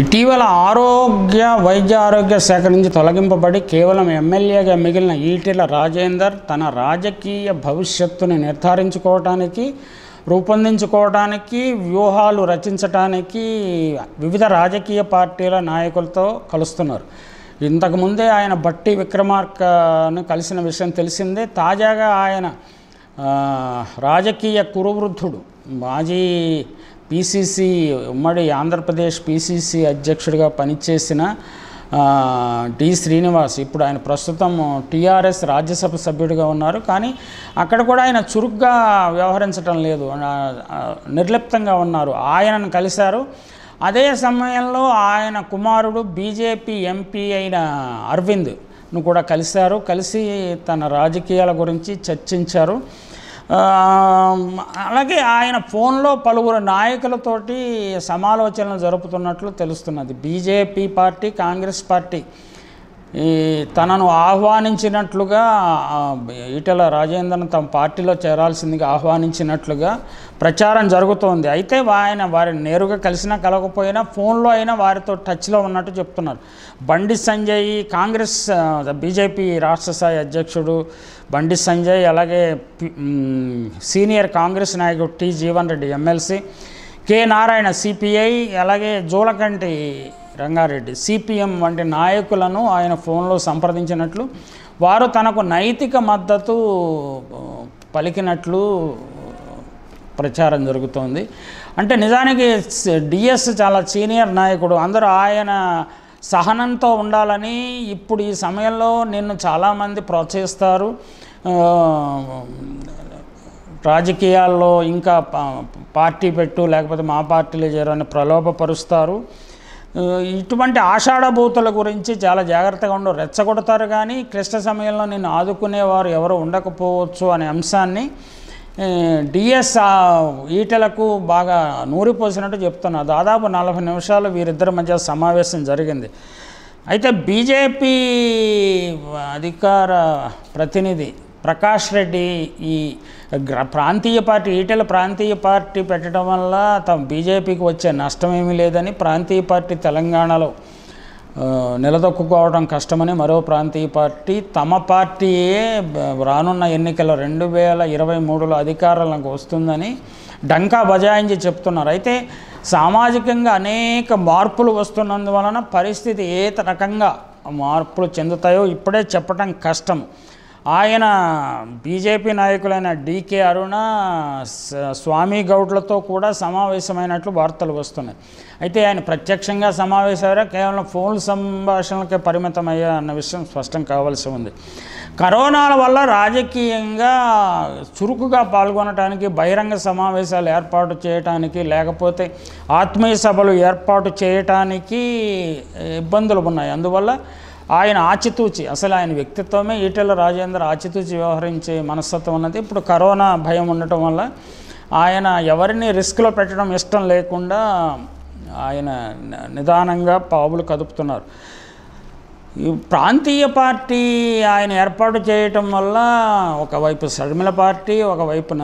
ఇటీవల ఆరోగ్య వైద్య ఆరోగ్య శాఖ నుంచి తొలగింపబడి కేవలం ఎమ్మెల్యేగా మిగిలిన ఈటెల రాజేందర్ తన రాజకీయ భవిష్యత్తుని నిర్ధారించుకోవటానికి రూపొందించుకోవటానికి వ్యూహాలు రచించటానికి వివిధ రాజకీయ పార్టీల నాయకులతో కలుస్తున్నారు ఇంతకుముందే ఆయన బట్టి విక్రమార్కను కలిసిన విషయం తెలిసిందే తాజాగా ఆయన రాజకీయ కురువృద్ధుడు మాజీ పీసీసీ ఉమ్మడి ఆంధ్రప్రదేశ్ పీసీసీ అధ్యక్షుడిగా పనిచేసిన డి శ్రీనివాస్ ఇప్పుడు ఆయన ప్రస్తుతం టీఆర్ఎస్ రాజ్యసభ సభ్యుడిగా ఉన్నారు కానీ అక్కడ కూడా ఆయన చురుగ్గా వ్యవహరించడం లేదు నిర్లిప్తంగా ఉన్నారు ఆయనను కలిశారు అదే సమయంలో ఆయన కుమారుడు బీజేపీ ఎంపీ అయిన అరవింద్ను కూడా కలిశారు కలిసి తన రాజకీయాల గురించి చర్చించారు అలాగే ఆయన ఫోన్లో పలువురు నాయకులతోటి సమాలోచనలు జరుపుతున్నట్లు తెలుస్తున్నది బీజేపీ పార్టీ కాంగ్రెస్ పార్టీ ఈ తనను ఆహ్వానించినట్లుగా ఈటెల రాజేంద్రన్ తమ పార్టీలో చేరాల్సిందిగా ఆహ్వానించినట్లుగా ప్రచారం జరుగుతోంది అయితే ఆయన వారిని నేరుగా కలిసినా కలగకపోయినా ఫోన్లో అయినా వారితో టచ్లో ఉన్నట్టు చెప్తున్నారు బండి సంజయ్ కాంగ్రెస్ బీజేపీ రాష్ట్ర స్థాయి అధ్యక్షుడు బండి సంజయ్ అలాగే సీనియర్ కాంగ్రెస్ నాయకుడు T Jeevan Reddy MLC K Narayana CPI అలాగే జూలకంటి రంగారెడ్డి సిపిఎం వంటి నాయకులను ఆయన ఫోన్లో సంప్రదించినట్లు వారు తనకు నైతిక మద్దతు పలికినట్లు ప్రచారం జరుగుతోంది అంటే నిజానికి డిఎస్ చాలా సీనియర్ నాయకుడు అందరూ ఆయన సహనంతో ఉండాలని ఇప్పుడు ఈ సమయంలో నిన్ను చాలామంది ప్రోత్సహిస్తారు రాజకీయాల్లో ఇంకా పార్టీ పెట్టు లేకపోతే మా పార్టీలో చేరని ప్రలోభపరుస్తారు ఇటువంటి ఆషాఢభూతుల గురించి చాలా జాగ్రత్తగా ఉండు రెచ్చగొడతారు కానీ క్లిష్ట సమయంలో నేను ఆదుకునేవారు ఎవరు ఉండకపోవచ్చు అనే అంశాన్ని డిఎస్ ఈటలకు బాగా నూరిపోసినట్టు చెప్తున్నారు దాదాపు నలభై నిమిషాలు వీరిద్దరి మధ్య సమావేశం జరిగింది అయితే బీజేపీ అధికార ప్రతినిధి ప్రకాష్ రెడ్డి ఈ ప్రాంతీయ పార్టీ ఈటెల ప్రాంతీయ పార్టీ పెట్టడం వల్ల తమ బీజేపీకి వచ్చే నష్టం ఏమీ లేదని ప్రాంతీయ పార్టీ తెలంగాణలో నిలదొక్కుకోవడం కష్టమని మరో ప్రాంతీయ పార్టీ తమ పార్టీయే రానున్న ఎన్నికల్లో రెండు వేల ఇరవై మూడులో అధికారంలోకి వస్తుందని డంకా బజాయించి చెప్తున్నారు అయితే సామాజికంగా అనేక మార్పులు వస్తున్నందువలన పరిస్థితి ఏ రకంగా మార్పులు చెందుతాయో ఇప్పుడే చెప్పడం కష్టం ఆయన బీజేపీ నాయకులైన డీకే అరుణ స్వామి గౌడ్లతో కూడా సమావేశమైనట్లు వార్తలు వస్తున్నాయి అయితే ఆయన ప్రత్యక్షంగా సమావేశారా కేవలం ఫోన్ సంభాషణలకే పరిమితమయ్యా అన్న విషయం స్పష్టం కావాల్సి ఉంది కరోనాల వల్ల రాజకీయంగా చురుకుగా పాల్గొనడానికి బహిరంగ సమావేశాలు ఏర్పాటు చేయటానికి లేకపోతే ఆత్మీయ సభలు ఏర్పాటు చేయటానికి ఇబ్బందులు ఉన్నాయి అందువల్ల ఆయన ఆచితూచి అసలు ఆయన వ్యక్తిత్వమే ఈటెల రాజేందర్ ఆచితూచి వ్యవహరించే మనస్తత్వం ఉన్నది ఇప్పుడు కరోనా భయం ఉండటం వల్ల ఆయన ఎవరిని రిస్క్లో పెట్టడం ఇష్టం లేకుండా ఆయన నిదానంగా పావులు కదుపుతున్నారు ఈ ప్రాంతీయ పార్టీ ఆయన ఏర్పాటు చేయటం వల్ల ఒకవైపు షర్మిల పార్టీ ఒకవైపున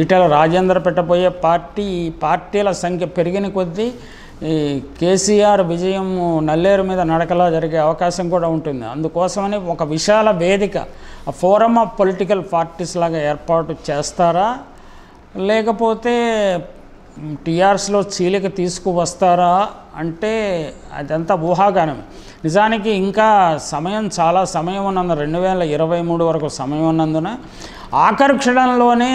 ఈటల రాజేందర్ పెట్టబోయే పార్టీ పార్టీల సంఖ్య పెరిగిన కొద్దీ ఈ కేసీఆర్ విజయం నల్లేరు మీద నడకలా జరిగే అవకాశం కూడా ఉంటుంది అందుకోసమని ఒక విశాల వేదిక ఫోరం ఆఫ్ పొలిటికల్ పార్టీస్ లాగా ఏర్పాటు చేస్తారా లేకపోతే టీఆర్ఎస్లో చీలిక తీసుకువస్తారా అంటే అదంతా ఊహాగానమే నిజానికి ఇంకా సమయం చాలా సమయం ఉన్నందు రెండు వేల ఇరవై మూడు వరకు సమయం ఉన్నందున ఆకర్షణలోనే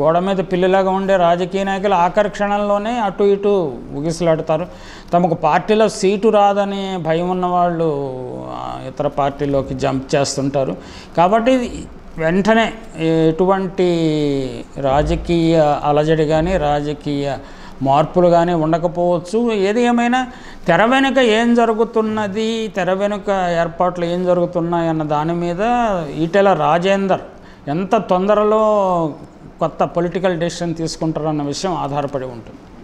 గోడ మీద పిల్లలాగా ఉండే రాజకీయ నాయకులు ఆకర్షణలోనే అటు ఇటు ఉగిసలాడతారు తమకు పార్టీలో సీటు రాదనే భయం ఉన్నవాళ్ళు వాళ్ళు ఇతర పార్టీలోకి జంప్ చేస్తుంటారు కాబట్టి వెంటనే ఎటువంటి రాజకీయ అలజడి కానీ రాజకీయ మార్పులు కానీ ఉండకపోవచ్చు ఏది ఏమైనా తెర వెనుక ఏం జరుగుతున్నది తెర వెనుక ఏర్పాట్లు ఏం జరుగుతున్నాయి అన్న దాని మీద ఈటెల రాజేందర్ ఎంత తొందరలో కొత్త పొలిటికల్ డెసిషన్ తీసుకుంటారన్న విషయం ఆధారపడి ఉంటుంది